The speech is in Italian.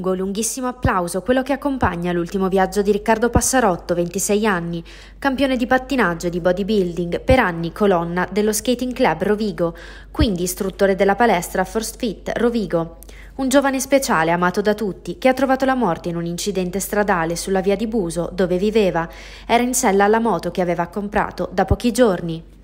lungo, lunghissimo applauso, quello che accompagna l'ultimo viaggio di Riccardo Passarotto, 26 anni, campione di pattinaggio e di bodybuilding, per anni colonna dello Skating Club Rovigo, quindi istruttore della palestra First Fit Rovigo. Un giovane speciale amato da tutti, che ha trovato la morte in un incidente stradale sulla via di Buso, dove viveva. Era in sella alla moto che aveva comprato da pochi giorni.